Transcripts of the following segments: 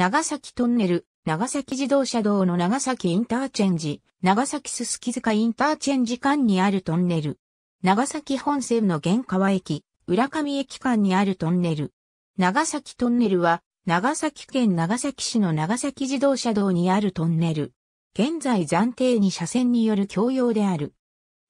長崎トンネル、長崎自動車道の長崎インターチェンジ、長崎すすき塚インターチェンジ間にあるトンネル。長崎本線の玄川駅、浦上駅間にあるトンネル。長崎トンネルは、長崎県長崎市の長崎自動車道にあるトンネル。現在暫定に車線による共用である。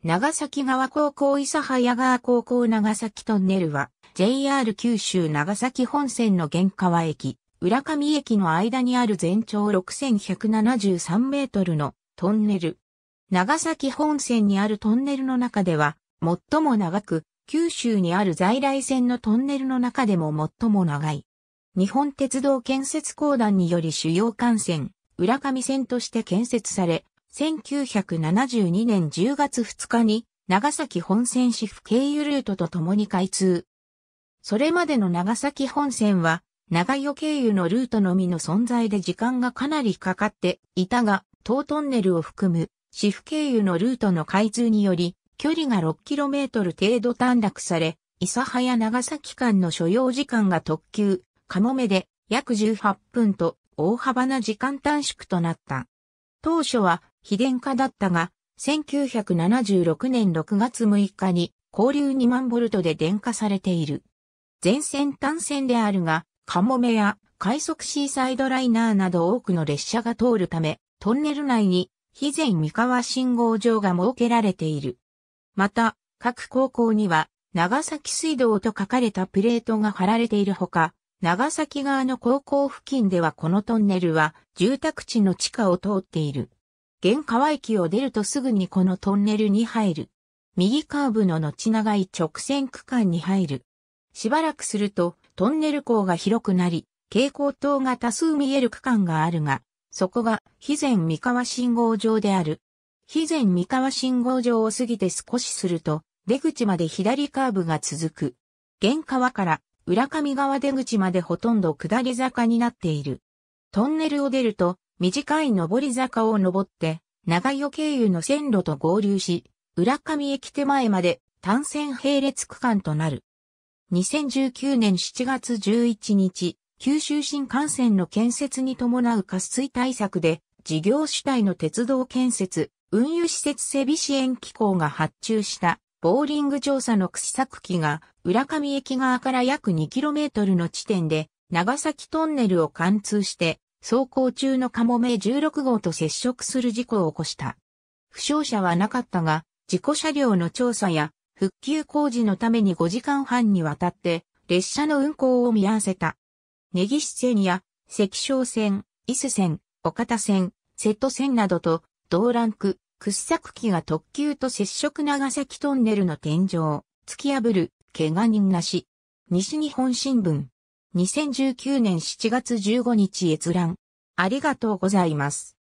長崎川高校諫早川高校長崎トンネルは、JR 九州長崎本線の玄川駅、浦上駅の間にある全長6173メートルのトンネル。長崎本線にあるトンネルの中では、最も長く、九州にある在来線のトンネルの中でも最も長い。日本鉄道建設公団により主要幹線、浦上線として建設され、1972年10月2日に長崎本線市府経由ルートと共に開通。それまでの長崎本線は長与経由のルートのみの存在で時間がかなりかかっていたが、東トンネルを含む、市府経由のルートの開通により、距離が 6km 程度短絡され、諫早長崎間の所要時間が特急、かもめで約18分と大幅な時間短縮となった。当初は非電化だったが、1976年6月6日に交流2万ボルトで電化されている。全線単線であるが、カモメや快速シーサイドライナーなど多くの列車が通るため、トンネル内に肥前三河信号場が設けられている。また、各高校には、長崎水道と書かれたプレートが貼られているほか、長崎側の高校付近ではこのトンネルは住宅地の地下を通っている。現川駅を出るとすぐにこのトンネルに入る。右カーブの後長い直線区間に入る。しばらくするとトンネル港が広くなり、蛍光灯が多数見える区間があるが、そこが、肥前三河信号場である。肥前三河信号場を過ぎて少しすると、出口まで左カーブが続く。現川から浦上川出口までほとんど下り坂になっている。トンネルを出ると、短い上り坂を登って、長与経由の線路と合流し、浦上駅手前まで単線並列区間となる。2019年7月11日、九州新幹線の建設に伴う渇水対策で、事業主体の鉄道建設、運輸施設整備支援機構が発注した、ボーリング調査の掘削機が、浦上駅側から約 2km の地点で、長崎トンネルを貫通して、走行中のカモメ16号と接触する事故を起こした。負傷者はなかったが、事故車両の調査や復旧工事のために5時間半にわたって列車の運行を見合わせた。根岸線や関昌線、伊豆線、岡田線、瀬戸線などと同ランク、掘削機が特急と接触長崎トンネルの天井、突き破る、怪我人なし。西日本新聞。2019年7月15日閲覧。ありがとうございます。